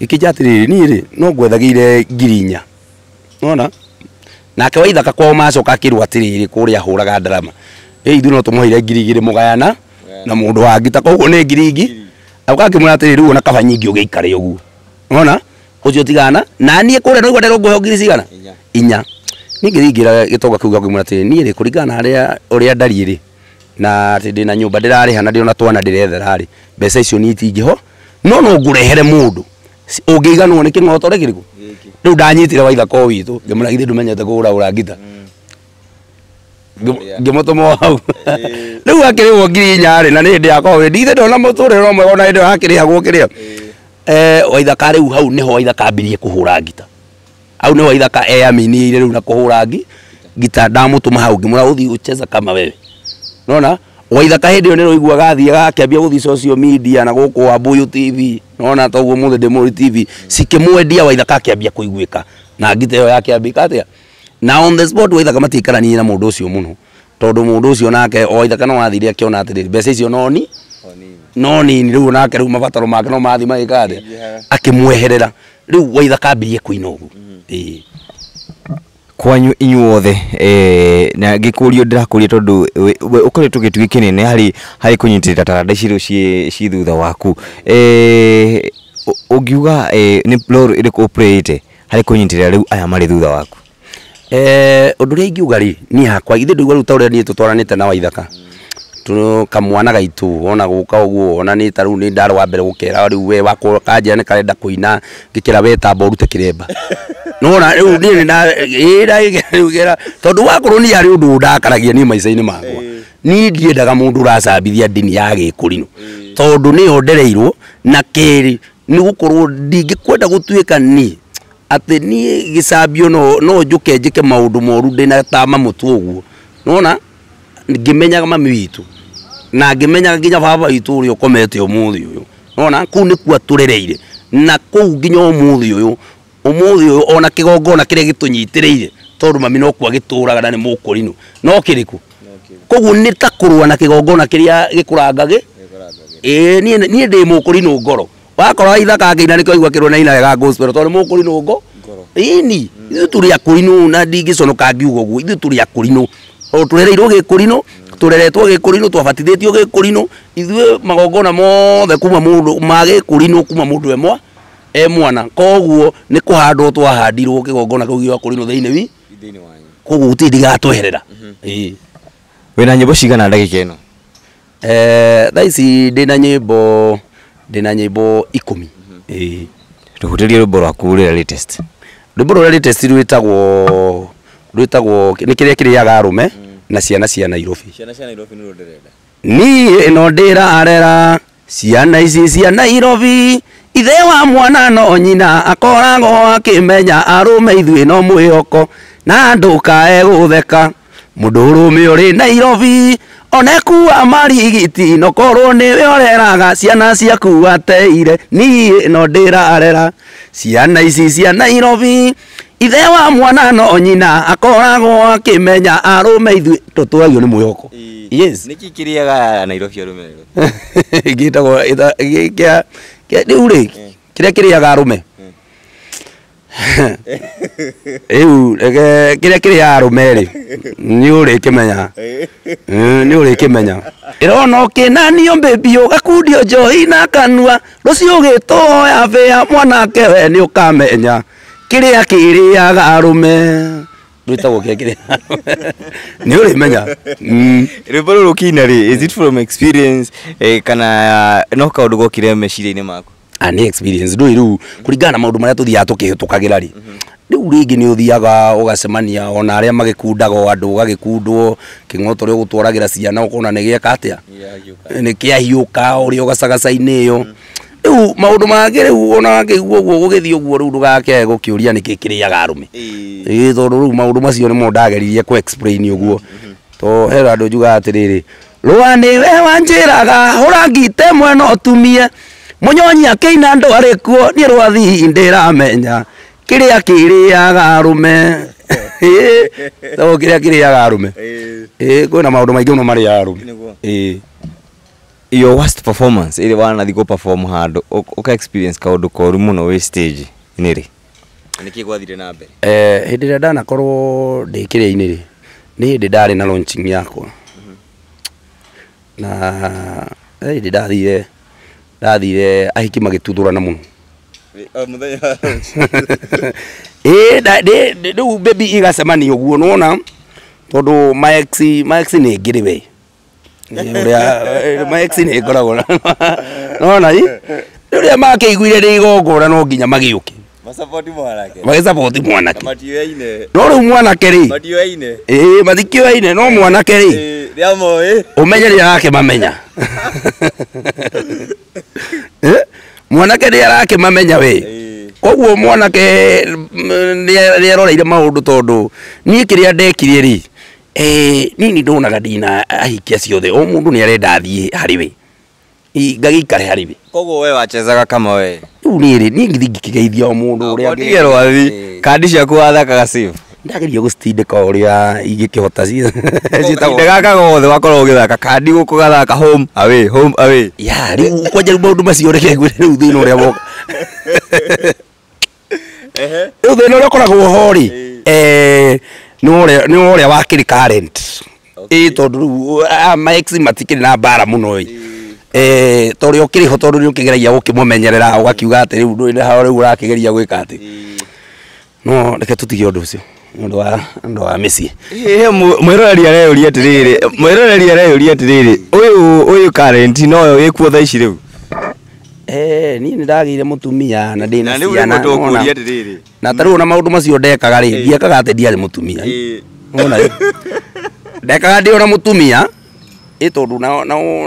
gä ri njatä rä no gwethagire ire ngiri inya nona nake waithaka kwao ka akä rwo atä rä rä kå rä a hå raga ithu no tumuhire ngiri ngiri mugayana na mundu wa ngita ta ni ngiri ngi agakangä kimuna tiriri ona kaba nyingä ugeikare gä ona å tigana na ni rä no noigua nderwo ngåheo ngiri sigana inya ni ngiri ngira gä tonga kä tiriri ni ri kuringana aria rä niä rä na atä ndä na nyå mba ndä rarä ha na ndä ona twana ndä rethera mbeca icio niä tingä ho no no ngå rehere må ndå å ngä iganwo nä kä waitha kä rä kå rä u ndanyitä re waithako witå å ra hau rä u wo ngiri inyarä na nä hä ndä ndona må mwega ona hä ndä hagwo kä rä a waithaka rä hau nä ho waithaka ambirie ngita au nä waithaka eyaminie ire rä na kå hå ngita ndamå hau ngä må ra kama wewe nona waithaka hindi nä roiguaga athiaga akĩambia gũthiĩ social media na gũkũ wambũyũ tv nona ta toguo mũthĩ ndĩmũrĩ tv cikĩmwendia waithaka akĩambia kũiguĩka na ngita ĩyo yakĩambĩka atĩa na on the spot waithaka matiikaranie na mũndũ ũcio mũno tondũ mũndũ ũcio nake o waithaka no wathire akĩona atĩrĩrĩ mbeca icio noni no nini rĩu nake rĩu mabataro make no mathi magĩka atĩa akĩmweherera rĩu waithaka ambirie kũina ũguo mm-hmm. ĩĩ kwanyu inyu eh, na ngikurio ndirakuria tondu ukoretwo gitugĩ kinene hari hari kũnyitĩrĩra taranda ciru ci thutha waku eh, ũngiuga eh, nĩ rol ĩrĩkũ ũpurĩte harĩ kũnyitĩrĩra rĩu aya mari thutha waku ũndũ ũrĩa ingiuga ri ni hakwa ithe ndigua rĩu ta ũrĩa niĩ tũtwaranĩte na waithaka mm kamwana gaitu ona guka uguo ona ni taru ni ndaro wa mbere gukera riu we wako kanjira ni karenda kuina ngikira weta mbo rute kiremba nona riu ni na ira igera tondu wakorwo ni ari undu ndakaragia ni maica-ini makwa ni ndiendaga mundu uracambithia ndini ya gikurino tondu ni ondereirwo na keri ni gukorwo ndingikwenda gutuika ni atä niä gä no, no njå ke njä ndå moru ndä tama må tu å guo nona ngä menyaga mami witå na ngimenya nginya baba witå å rä a å ona ku u nä kuo na ku nginya å uyu thä uyu ona kigongona kire gitunyitireire tondu mami no kwa gä na ni mukurinu no kiriku rä kå koguo nä ta kå na kigongona gongona kä rä a ni kå rangagä ä ngoro wakora ithakangeina ngina ni oigua kä rwo na ina ga gospel tondu mukurinu ngo ini mm. ithu turi akurinu na digi conoka ngiuga ugo ithu turi akurinu rä akå rinå tureretwo gä kå rinå ithuä magongona mothe kuma mundu kå rinå kuma ndå emwa e mwana koguo ni handwo twahandirwo kigongona kiu gwa thä inä wi koguo gutidigatweherera mm-hmm. wina nyimbo cigana ndagika ino eh thaa ici ndina nyimbo ndina nyimbo ikumi ii mm-hmm. tuhuterie rwimbo rwaku rwira latest rwimbo rwria latest rwitagwo rwitagwo ni kiria kiriaga arume mm na ciana cia Nairobi ciana cia Nairobi ndirenda niä no ndä rarera ciana ici cia Nairobi ithe wa mwana no nyina akoragwo akimenya arume ithuĩ no mwihoko na ndũkae gũtheka mũndũrũme uri Nairobi onekua marigiti nokorwo we oreraga ciana ciaku ateire niĩ no arera ciana ici cia Nairobi ithe wa mwana no nyina akoragwo akimenya arume ithuĩ tũtũragio ni mwĩhoko yes niki kiriaga nairobi arume gita go ita gĩtagwo gĩkĩa ni ure kĩrĩa kiriaga arume eu eh. ke kĩrĩa kĩrĩaga arume ri ni ni ure kimenya rĩ nĩ ũrĩkĩmenya eh, nĩ ũrĩkĩmenya ĩrona ũkĩnanio mbĩmbi ũgakundio njohi na kanua gitoya vea mwana ke we ni ukamenya kiria kiriaga arume rwitagwo kia kiria ni uri menya mm. rwimbo ruru kina ri is it from experience eh, kana eh, no kaundu gokire meciria-ini maku ani ah, experience ndå rä kå na maå ndå marä a tå thiaga tå kä hä tå kagä ra rä rä u rä ngä nä å thiaga å gacemania ona arä a magä kundaga andå å gagä kundwo kä ng'oto rä a å gå twaragä ciana å kona nä gä eka atä a nä kä ahiå mm -hmm riu maundu mangä riu ona wangäigua guo gå gä thiä å guo rä u ndå gakee gå kä å ria nä kä rä aga arå me ä tondå rä u maå ndå macio nä mo ndageririe å guo mm-hmm, mm-hmm. to hera andå juga atä rä rä we wanjä raga hå ra ngite mwena å tumie må nyonyi akä ina andå arä kuo nä rwathi ndä ramenya kä rä a kä rä aga arå me to kä rä a kä rä aga arå me kwä na maå ndå maingä må no marä aga your worst performance ile wana thigo perform handu uka experience kaundu koru muno we stage niri niki gwathire na mbere eh hindi ria ndanakorwo kire ini ri ni hindi ndarĩ na launching yakwa mm -hmm. na hindi eh, ndathire ndathire ahiki magĩtuthũrana mũno eh, rĩu mbĩmbi igacemania ũguo nona tondũ maxi maxi nĩ ngĩrĩ we urä eh, nä ngoragwo nona rä u rä a makä iguire rä igongora no nginya magä å ke magäcaboti mwanake no rä u mwanake rä ä matikioeine no mwanake rä å menye rä arakä mamenya mwanake rä arakä mamenya we koguo mwanake mm, nä e, eroreire maå ndå tondå niä kä rä a ndekire rä eh nini ndonaga ndina ahikia ciothe o mundu ni arenda thie harä we ngagikare hari we koguo we wachezaga kama we riu niri ni ngithi ngikigeithia o mundu uria ndige rwathi kandi ciaku wathakaga save ndageria gũcitindĩka o ũrĩa ingĩkĩhota ciĩtagwo gaka gothe wakorwo ũgĩthaka kandi gũkũ gathaka home away home away ya rĩu kwanja rĩu maũndũ macio reke ngwĩre rĩu thĩna ũrĩa woka rĩu thĩna ũrĩa ũkoragwo ho rĩ nä å rä a wakä rä ä tondå rä u rä na mbara må no tå rä a å kä rä ho tondå nä å kä geragia gå kä må menyerera å gakiuga atä rä u rä u å rakä geria gwä ka atä no reke tå tigie å ndå å cio wa mä ciä mwäroreri areyå ria atä rä rä mwäroreri areyå ria atä rä rä yå noyo ä kuo ici rä u eh ni ndagire mutumia na ndina ciana na ndio ngokuria atiriri na taru na maundu macio ndekaga ri ndiekaga ati ndiari mutumia ona ndekaga ndi ona mutumia ä tondå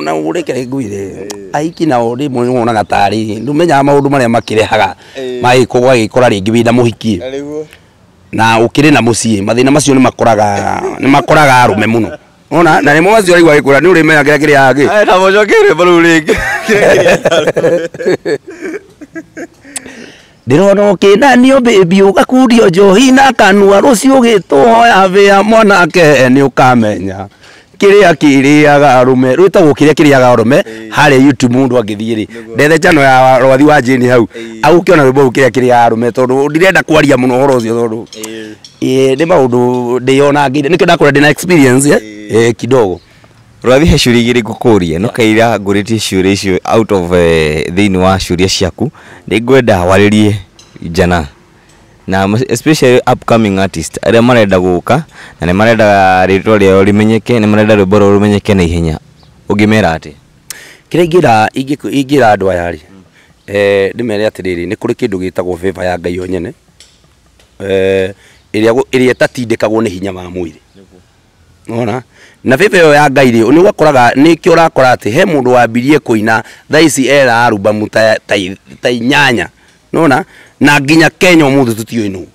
na å rä kere nguire aiki nao rä mwe wonaga tarä ndå menyaga maå ndå marä a makä rehaga magä kå gagä kora rä ngä wä na må hiki na å kä rä na må ciä mathä na macio nä makoraga arå me må no ona na nä mwaci araigua gä kå ra nä å rä menya kä rä a kä rä agä na må coke rä mbo rä u rä ngä ndä rona å kä nanio mbämbi å gakundio njohi na kanua rå cio gä tå hoya bä a mwanake nä å kamenya kiria kiriaga rume rwitagwo kiria kiriaga rume harä youtube mundu angithie ri ndethe chano ya rwathi wa jini hau agukiona rwimbo kiria kiriaga rume tondu ndirenda kwaria muno horo ucio tondu ni maundu ndiyonangiire nikio ndakwira na experience eh? eh kidogo rathi he shuri igiri gukuria no kaira nguritie shuri icio out of uh, eh, thini wa ciuria ciaku ningwenda waririe jana na especially upcoming artist aria marenda guka na ni marenda ritwa riao rimenyeke ni marenda rwimbo rwo rumenyeke na ihenya ungimera ati kiria ingira ingira andu aya ri eh ndimere atiriri ni kuri kindu gitagwo favor ya ngai onyene eh iria iria tatindikagwo ni hinya wa mwiri ona na bebe yo ya ngai ni nä ni nä kä å he må ndå wambirie kå ina era aruba ta, ta, ta nona na nginya kenya må thä inu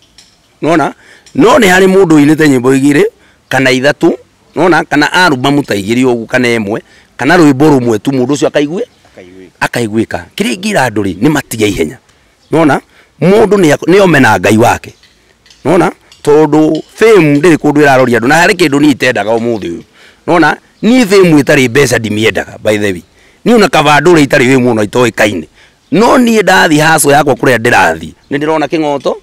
nona no nä harä må ndå inä te kana ithatu nona kana aruba ta igä ugu kana emwe kana rwä mbo mwe tu må ndå å cio akaigue akaiguä ka kä rä ngä ra ihenya nona må ni ni omena ngai wake nona tondå ndä ndiri kå ndå ndu na hari kindu ni niä itendaga å må nona ni thä mwe tarä mbeca ndimiendaga by the way ni una kavandå rä itarä wä muno itoi kaine no ni ndathi haco yakwa kå rä a ndä rathi nä ndä rona kä ngoto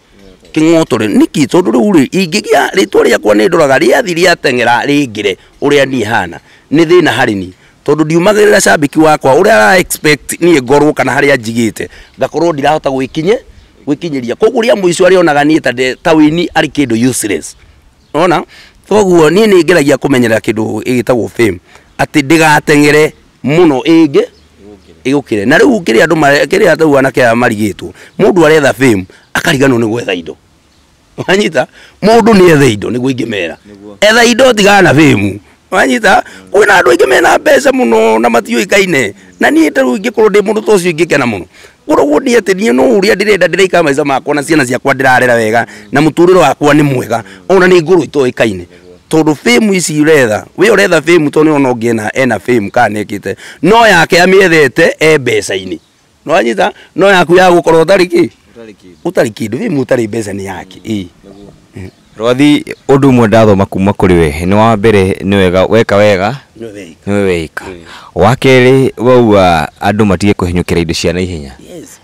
kä ngoto rä niki tondå rä u rä ingä gia rä two rä akwa nä ndoraga rä athi rä ateng'era rä ngä re hana ni thä na harä ni tondå ndiumagä rä ra cambä wakwa å rä expect ni ngorwo kana harä a njigä te ngakorwo ndirahota gwä kinye gwä kinyä ria koguo rä a må ico arä onaga ta wä ni arä kä ona koguo niä nä ngeragia kå menyerera kä ndå ä gä tagwo atä ndägateng'ere må no ä ngä ä gå kä re na rä u kä rä andå kä rä a tau anake aya marigä two må ndå aretha akariganwo nä gwetha indo wanyita må ndå nä etha indo nä guo ingä mera etha indo tigana bämu wanyita kwä na andå aingä mena mbeca må no na matiå ikaine na niä tarä u ingä korwo ndä må ndå ta å cio ingä kena må no gurugu ndi ati nie no uria ndirenda ndiraika maica makwa na ciana ciakwa ndirarera wega na muturiro wakwa ni mwega ona ni nguru itoikaine tondu fame ici uretha we uretha fame tondu ona ngiena ena fame kana kite no yake amiethete e mbeca-ini no anyita no yaku ya gukorwo utariki utariki utariki ndu fame utari mbeca ni yake ii rothi undu umwe ndathoma kuma kuri we ni wa mbere ni wega weka wega ni weika wa keri wauga andu matige kuhinyukira indo cia naihenya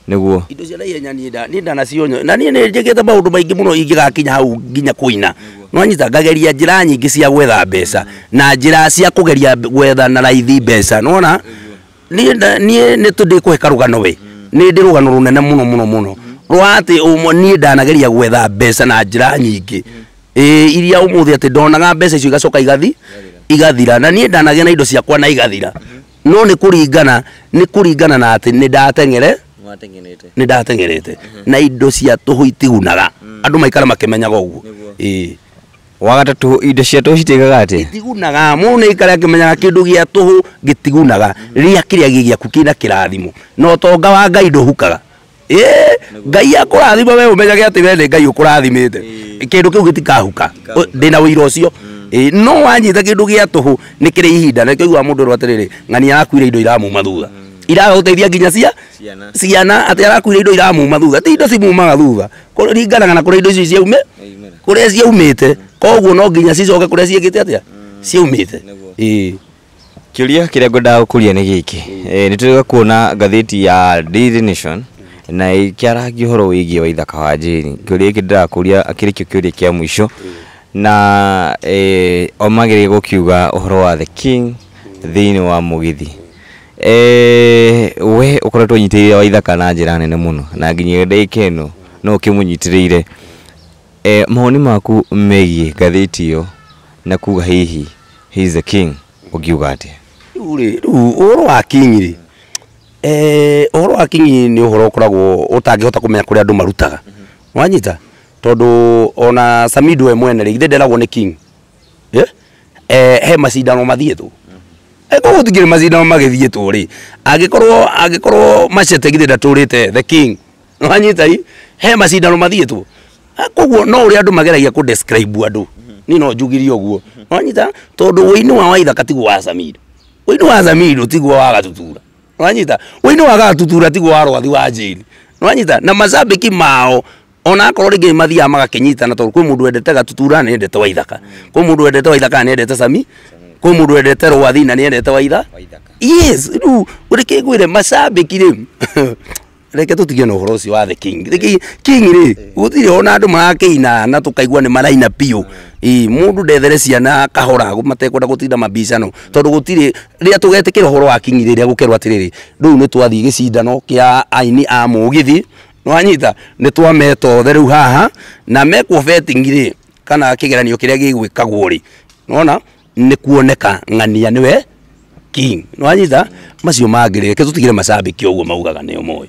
niguo indo cia naihenya ni ndanacio na niĩ nĩ njĩkĩte maũndũ maingĩ mũno ingĩgakinya hau nginya kũina no nyita ngageria njĩra nyingĩ cia gwetha mbeca na njĩra cia kũgeria gwetha na raithi mbeca nona niĩ nĩ tũ ndĩkũheka rũgano we mm. nĩ ndĩ rũgano rũnene mũno mũno mũno mm wa atä å mo niä ndanageria gwetha mbeca na njä nyingä e iria å må thä atä ndonaga mbeca icio igacoka igathi igathira na niä ndanagä na indo ciakwa na igathira no nä kå ringana nä kå ringana na atä nä ndatengere nä ndatengere te na indo cia tå hå itigunaga mm. andå maikara makämenyaga å guo wagatatå indo cia tå citigaga atä itigunaga må nä ikare akä menyaga kä ndå gä a tå hå gä tigunaga rä a kä rä a gä gäaku kä na kä rathimo na å tonga wa ngai ndå hukaga ngai akurathima we umenyage atä we nä ngai å kå rathimä te kä ndå kä u na mm. no wanyita kä ndå gä a tå ihinda na kä igua må ndå rw akuire indo iramuma thutha mm. iragåteithia nginya cia ciana atä arakuire indo iramuma thutha ti indo cimumaga thutha ringanaga na kå indo icio ciaume kå rä mm. koguo no nginya cicoke kå rä a ciägä te atä a ria kä rä a ngwendaga gå kå ria nä gä kä nä tå kuona ngathäti ya Daily Nation na ikiaragia horo wigie wa ithaka wa jini kiuria giki ndirakuria akiri kio kiuria kia mwisho na eh, omagire gukiuga uhoro wa the king thiini wa mugithi eh, we ukoretwo nyitĩrĩire wa ithaka na njĩra nene mũno na nginya ndaika ĩno no ũkĩmũnyitĩrĩire eh, mawoni maku megiĩ ngathĩti yo na kuga hihi he is the king ũngiuga atĩa rĩu rĩ rĩu wa king rĩ eh uhoro wa kinyi ni å ukoragwo utangihota kumenya å andu marutaga wanyita tondå ona samidu we mwene rä githä nderagwo ni king eh? Eh, he macindano mathiä tå eh, koguo tingä rä macindano magä thiä tå rä angä korwo angä korwo macete githä ndatå rä te the king wanyita i he macindano mathiä tå ah, koguo no uri andu mageragia ku describe andu ni no jugiri oguo wanyita tondu wini wa waitha katigu wa samiru wini wa samidu tigu wa gatutura wanyita wini wagatutura tigo warwathi wa njiri wanyita na ki mao ona akorwo rĩngĩ mathiaga magakinyitana tondũ kwĩ mũndũ wendete gatutura nĩ endete waithaka kwĩ mũndũ wendete waithaka nĩ endete cami kwĩ mũndũ wendete rwathi na nĩ endete waitha yes rĩu rĩkĩngwĩre macambĩki rĩu reke tutige na uhoro ucio wa the king the king, king ri gutire ona andu marakiina na tukaigua ni maraina piu i mundu ndethere ciana kahora matekwenda gutinda mabicano tondu gutire ria tugetikira uhoro wa king ri ria gukerwa atiriri riu ni twathi gicindano kia aini a mugithi no anyita ni twameto the riu haha na meku betting ri kana kigeranio kiria gigwikagwo ri nona ni kuoneka ng'ania nä we king nwanyita macio mangä rä ke tutigire tigä re macambä maugaga ni umoi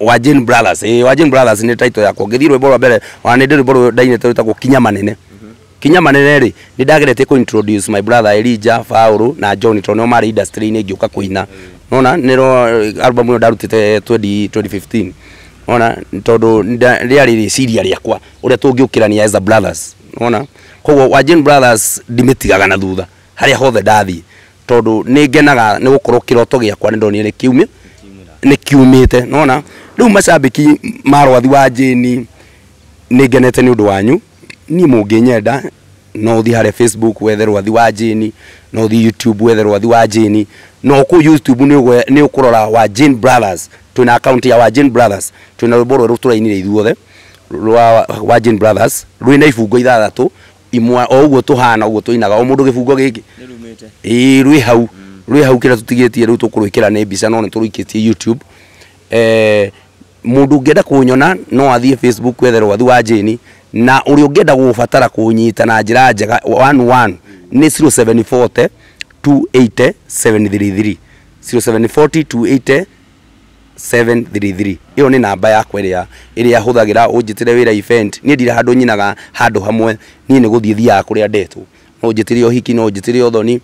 wajin brothers eh wajin brothers ni title yakwa ngithii rwimbo rwa mbere wanende rwimbo rwa ndainete rwĩtagwo kinya manene mhm. kinya manene rĩ nĩ ndagerete kũ introduce my brother Elijah Faulu na John tondũ nĩo marĩ industry-inĩ ngĩũka kũina mm. nona nĩro album ĩyo ndarutĩte 2015 ona tondũ rĩarĩ rĩciria rĩakwa ũrĩa tũngĩũkĩrania as a brothers ona koguo Wajin brothers ndimĩtigaga na thutha harĩa hothe ndathiĩ todo nĩ ngenaga nĩ gũkorwo kĩroto gĩakwa nĩ ndonire nĩ kiumia nä kiumä te nona rä u macambä ki marwathi wa jeni ni ngenete ni å wanyu niä må no å thi harä facebook wethe rwathi wa jeni no å thi youtube wethe rwathi wa jeni no ku youtube ni ugwe ni ukurora wa jin brothers tuna account ya wa jin brothers tuna boro rwä mbo rwerå ithuothe rwa wa jin brothers ru ina ifugo ithathatu imwa o tuhana guo tuinaga o mundu gifugo gä ni rumite ii ä hau mm rwi hau kira tutigitie riu tukurwikira ni mbica no ni turwikitie youtube eh mundu ungienda kunyona no athie facebook wetherwo athi wa jeni na uri ungienda gubatara kunyita na njira njega 11 ni 0740 280 733 0740 280 733 iyo ni namba yakwa iria iria huthagira unjitire wira event nie ndira handu nyinaga handu hamwe nä ni thiä thiaga kuria ndetwo no njitire hiki no njitire thoni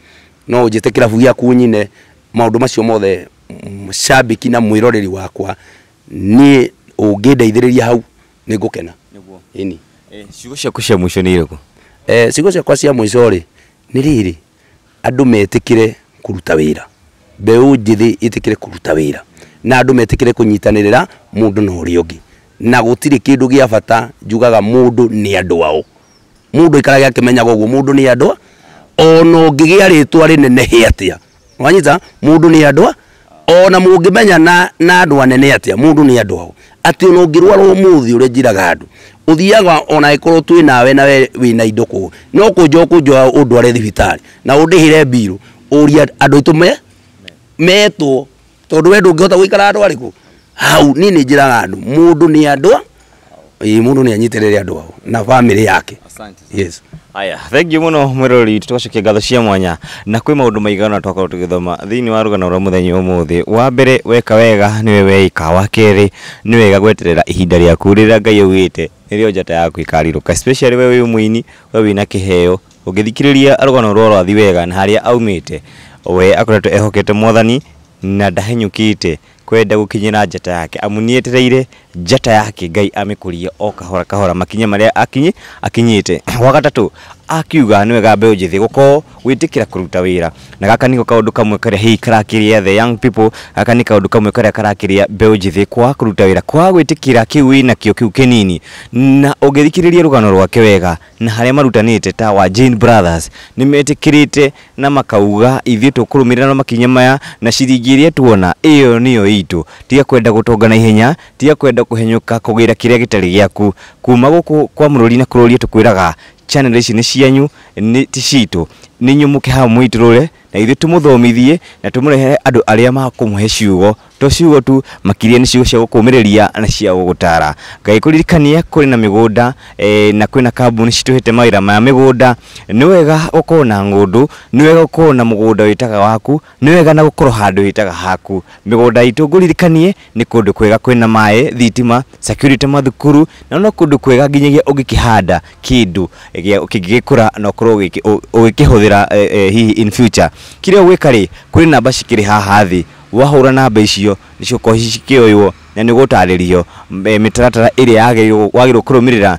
no njite kirabu giaku nyine maundu macio mothe mm, shabiki na mwiroreri wakwa ni ungindeithiriria hau ni ngukena ini eh ciugo ciaku cia mwico ni iriku eh ciugo ciakwa cia mwico ri ni riri andu metikire kuruta wira mbeu njithi itikire kuruta wira na andu metikire kunyitanirira mundu na uria ungi na gutire kindu gia bata njugaga mundu ni andu ao mundu ikaraga akimenyaga uguo mundu ni andu ona ngigia ritwa hi atia wanyita mundu ni andwa ona mungimenya na na andu anene atia mundu ni andu ao ati ona ro muthi ure njiraga andu uthiaga ona ikoro twi nawe nawe wina indo kuu no kujo kujo undu undware thibitari na undihire biru uria andu itu me metwo tondu we ndungihota guikara andu ariku hau ni ni njiraga andu mundu ni andwa ii mundu ni anyitiriria andu ao na family yake yes aya thengiå må no mwä rori tå gacokia ngatho cia mwanya na kwä maå ndå maigana twakorwo tå gä thoma thä wa rå rwa muthenya å må wa mbere weka wega nä we weika wa kerä nä wega gweterera ihinda aku rä rä ngai augä te nä rä o njata yaku ikarirå ka we wä må ini we wä na kä heo å ngä thikä rä ria rå rwa rwathi wega na harä a aumä te we akoretwo ehokete mwathani na ndahenyå kä te kwenda gukinyira njata yake amu njata yake ngai amikuria o kahora kahora makinya maria akinyi akinyite wagatatu akiuga nä wega mbeå njä thä gå korwo gwä tä kä ra kå ruta wä ra na gaka niko kaå ndå kamwe karä a hä karakä rä a the young people gaka nä kaå ndå kamwe karä a karakä rä a mbeå njä thä kwaga kå ruta wä ra kwaga gwä tä kä ra kä u wä nakä o kä u kä nini na å ngä thikä rä ria rå gano rwake wega na harä a marutanä te ta wa Jane Brothers nä metä kä rä te na makauga ithuä tå kå rå mä rä ra na makinya maya na ciringi ä rä a tuona ä yo nä yo itå tiga kwenda gå tonga na ihenya tiga kwenda kå henyå ka kå gä ra kä rä a gä tarä gä aku kuma gå kå kwa må rå ri na kå rå ria tå kwä raga channel ici nä cianyu ti citå nä inyå må ke må itå rå re na ithuä tå må na tå må rehere andå arä a makå må he ciugo to ciugo tu makiria ni ciugo cia gukumiriria na cia gå ngai kuririkania kuri na migunda e, na kwä na kambuni cituhete hä te mawä ra maya mä gå wega å korwo na ngå ndå wega å korwo na må gå waku ni wega na gå handu witaga haku migunda gå nda itå ngå kwega kwä na maä thitima security mathukuru na no kundu kwega nginyagia å kindu kä handa kä ndå kä ngä gä na å korwo e, e, hihi in future kire å gwä kuri rä kå rä namba cikä haha thä wahura na mbe icio nicio kohi cikioywo na nä gå tarä rio mä taratara ä rä a wagä kå rå mä rä ra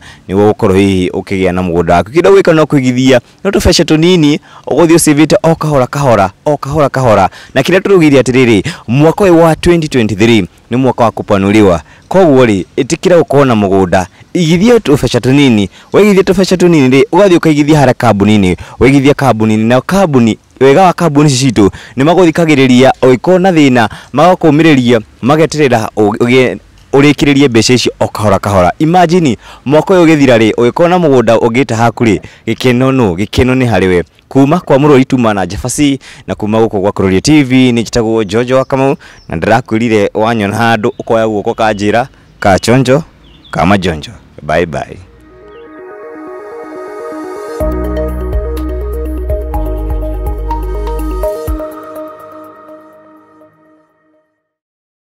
hihi å na må waku kä ndä no kwä igithia no tå beca tå nini å gå thiä o kahora kahora o kahora kahora na kä rä a tå rå wa 2023 ni mwaka wa kupanuliwa rä wa koguo rä ä tä kä ra gå korwo na må gå nda igithia tubeca tunini waigithia tubeca tunini rä ugathiä ukaigithia harä kambuni waigithia kambuni na kambuni wega wa kambuni ici citå nä magåthikagä rä na thä na rä mageterera ũrĩkĩrĩrie mbeca ici o kahora kahora imagine mwaka ũyũ ũgĩthira rĩ ũgĩkona mũgũnda ũngĩta haku rĩ gĩkeno nũ gĩkeno nĩ harĩ we kuma kwa mũrori tuma na jabasi na kuma gũkũ gwa kũroria tv nĩ njĩtagwo jojo wa kamau na ndĩrakwĩrire wanyona handũ ũkoya guoko kanjĩra ka chonjo ka majonjo bye bye